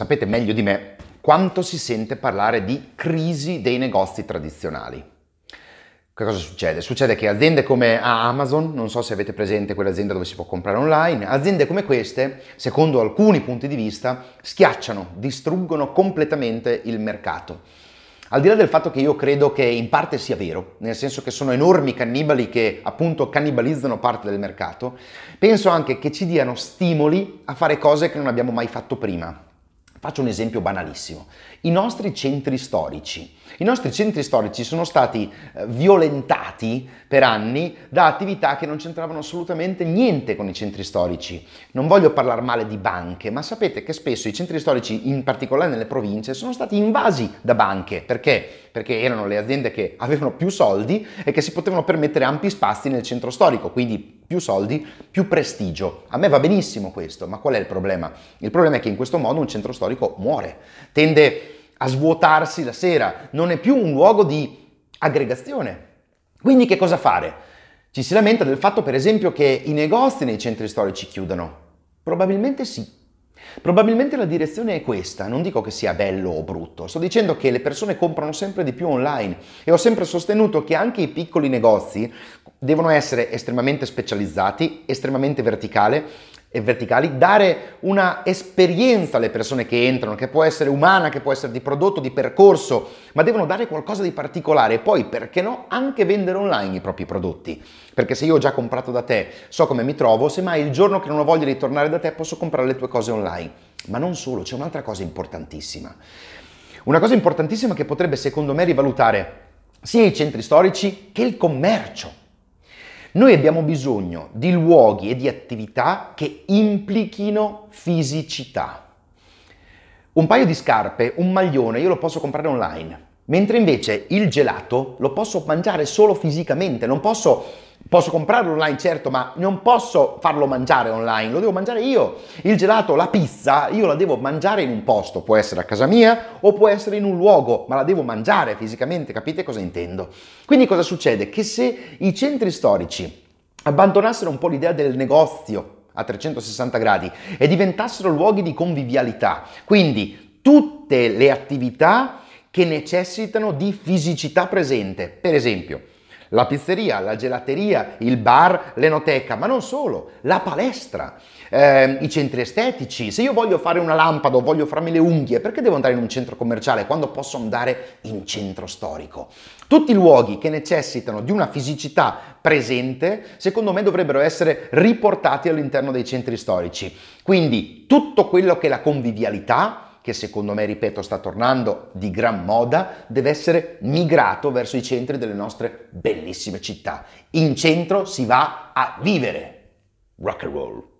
sapete meglio di me quanto si sente parlare di crisi dei negozi tradizionali. Che cosa succede? Succede che aziende come Amazon, non so se avete presente quell'azienda dove si può comprare online, aziende come queste, secondo alcuni punti di vista, schiacciano, distruggono completamente il mercato. Al di là del fatto che io credo che in parte sia vero, nel senso che sono enormi cannibali che appunto cannibalizzano parte del mercato, penso anche che ci diano stimoli a fare cose che non abbiamo mai fatto prima. Faccio un esempio banalissimo. I nostri centri storici. I nostri centri storici sono stati eh, violentati per anni da attività che non c'entravano assolutamente niente con i centri storici. Non voglio parlare male di banche, ma sapete che spesso i centri storici, in particolare nelle province, sono stati invasi da banche. Perché? Perché erano le aziende che avevano più soldi e che si potevano permettere ampi spazi nel centro storico, quindi più soldi, più prestigio. A me va benissimo questo, ma qual è il problema? Il problema è che in questo modo un centro storico muore, tende a svuotarsi la sera, non è più un luogo di aggregazione. Quindi che cosa fare? Ci si lamenta del fatto, per esempio, che i negozi nei centri storici chiudano. Probabilmente sì, Probabilmente la direzione è questa, non dico che sia bello o brutto, sto dicendo che le persone comprano sempre di più online e ho sempre sostenuto che anche i piccoli negozi devono essere estremamente specializzati, estremamente verticale e verticali, dare una esperienza alle persone che entrano, che può essere umana, che può essere di prodotto, di percorso, ma devono dare qualcosa di particolare e poi, perché no, anche vendere online i propri prodotti. Perché se io ho già comprato da te, so come mi trovo, semmai il giorno che non ho voglia di tornare da te posso comprare le tue cose online. Ma non solo, c'è un'altra cosa importantissima. Una cosa importantissima che potrebbe secondo me rivalutare sia i centri storici che il commercio. Noi abbiamo bisogno di luoghi e di attività che implichino fisicità. Un paio di scarpe, un maglione, io lo posso comprare online Mentre invece il gelato lo posso mangiare solo fisicamente, non posso Posso comprarlo online, certo, ma non posso farlo mangiare online, lo devo mangiare io. Il gelato, la pizza, io la devo mangiare in un posto, può essere a casa mia o può essere in un luogo, ma la devo mangiare fisicamente, capite cosa intendo? Quindi cosa succede? Che se i centri storici abbandonassero un po' l'idea del negozio a 360 gradi e diventassero luoghi di convivialità, quindi tutte le attività che necessitano di fisicità presente. Per esempio, la pizzeria, la gelateria, il bar, l'enoteca, ma non solo, la palestra, eh, i centri estetici. Se io voglio fare una lampada o voglio farmi le unghie, perché devo andare in un centro commerciale quando posso andare in centro storico? Tutti i luoghi che necessitano di una fisicità presente, secondo me dovrebbero essere riportati all'interno dei centri storici. Quindi tutto quello che è la convivialità, che secondo me, ripeto, sta tornando di gran moda, deve essere migrato verso i centri delle nostre bellissime città. In centro si va a vivere. Rock and roll.